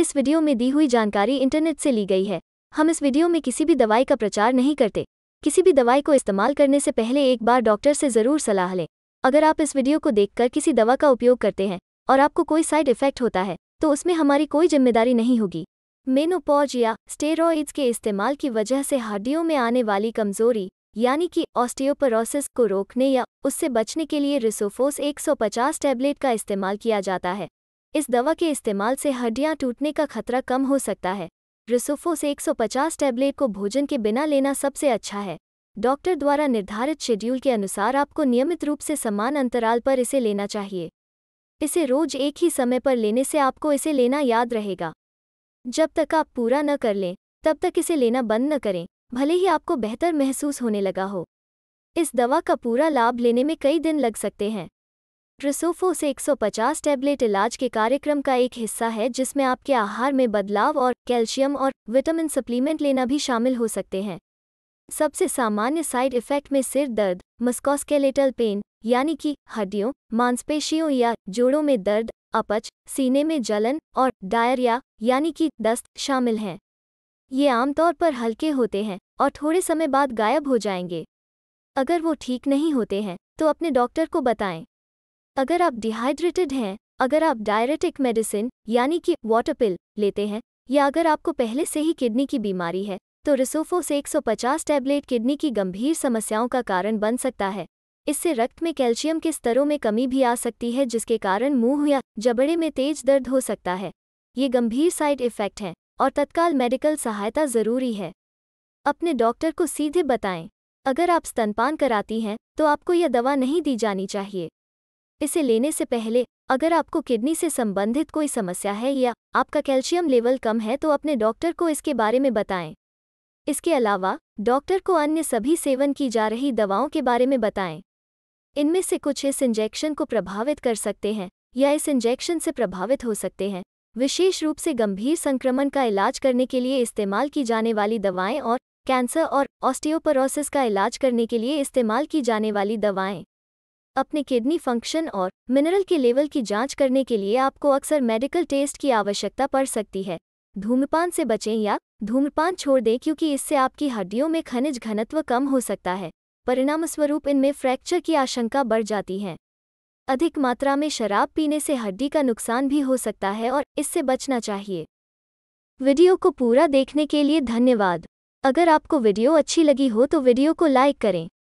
इस वीडियो में दी हुई जानकारी इंटरनेट से ली गई है हम इस वीडियो में किसी भी दवाई का प्रचार नहीं करते किसी भी दवाई को इस्तेमाल करने से पहले एक बार डॉक्टर से ज़रूर सलाह लें अगर आप इस वीडियो को देखकर किसी दवा का उपयोग करते हैं और आपको कोई साइड इफेक्ट होता है तो उसमें हमारी कोई जिम्मेदारी नहीं होगी मेनोपॉज या स्टेरॉइड्स के इस्तेमाल की वजह से हड्डियों में आने वाली कमजोरी यानी कि ऑस्टियोपरोसिस को रोकने या उससे बचने के लिए रिसोफोस 150 टैबलेट का इस्तेमाल किया जाता है इस दवा के इस्तेमाल से हड्डियां टूटने का खतरा कम हो सकता है से 150 टैबलेट को भोजन के बिना लेना सबसे अच्छा है डॉक्टर द्वारा निर्धारित शेड्यूल के अनुसार आपको नियमित रूप से समान अंतराल पर इसे लेना चाहिए इसे रोज एक ही समय पर लेने से आपको इसे लेना याद रहेगा जब तक आप पूरा न कर लें तब तक इसे लेना बंद न करें भले ही आपको बेहतर महसूस होने लगा हो इस दवा का पूरा लाभ लेने में कई दिन लग सकते हैं ड्रिसोफोस 150 टैबलेट इलाज के कार्यक्रम का एक हिस्सा है जिसमें आपके आहार में बदलाव और कैल्शियम और विटामिन सप्लीमेंट लेना भी शामिल हो सकते हैं सबसे सामान्य साइड इफेक्ट में सिर दर्द मस्कोस्केलेटल पेन यानी कि हड्डियों मांसपेशियों या जोड़ों में दर्द अपच सीने में जलन और डायरिया यानी कि दस्त शामिल हैं ये आमतौर पर हल्के होते हैं और थोड़े समय बाद गायब हो जाएंगे अगर वो ठीक नहीं होते हैं तो अपने डॉक्टर को बताएं अगर आप डिहाइड्रेटेड हैं अगर आप डायरेटिक मेडिसिन यानी कि वाटर पिल लेते हैं या अगर आपको पहले से ही किडनी की बीमारी है तो रिसोफोस 150 टैबलेट किडनी की गंभीर समस्याओं का कारण बन सकता है इससे रक्त में कैल्शियम के स्तरों में कमी भी आ सकती है जिसके कारण मुंह या जबड़े में तेज दर्द हो सकता है ये गंभीर साइड इफ़ेक्ट हैं और तत्काल मेडिकल सहायता ज़रूरी है अपने डॉक्टर को सीधे बताएं अगर आप स्तनपान कराती हैं तो आपको यह दवा नहीं दी जानी चाहिए इसे लेने से पहले अगर आपको किडनी से संबंधित कोई समस्या है या आपका कैल्शियम लेवल कम है तो अपने डॉक्टर को इसके बारे में बताएं इसके अलावा डॉक्टर को अन्य सभी सेवन की जा रही दवाओं के बारे में बताएं इनमें से कुछ इस इंजेक्शन को प्रभावित कर सकते हैं या इस इंजेक्शन से प्रभावित हो सकते हैं विशेष रूप से गंभीर संक्रमण का इलाज करने के लिए इस्तेमाल की जाने वाली दवाएं और कैंसर और ऑस्टियोपरोसिस का इलाज करने के लिए इस्तेमाल की जाने वाली दवाएं अपने किडनी फंक्शन और मिनरल के लेवल की जांच करने के लिए आपको अक्सर मेडिकल टेस्ट की आवश्यकता पड़ सकती है धूम्रपान से बचें या धूम्रपान छोड़ दें क्योंकि इससे आपकी हड्डियों में खनिज घनत्व कम हो सकता है परिणामस्वरूप इनमें फ्रैक्चर की आशंका बढ़ जाती है अधिक मात्रा में शराब पीने से हड्डी का नुकसान भी हो सकता है और इससे बचना चाहिए वीडियो को पूरा देखने के लिए धन्यवाद अगर आपको वीडियो अच्छी लगी हो तो वीडियो को लाइक करें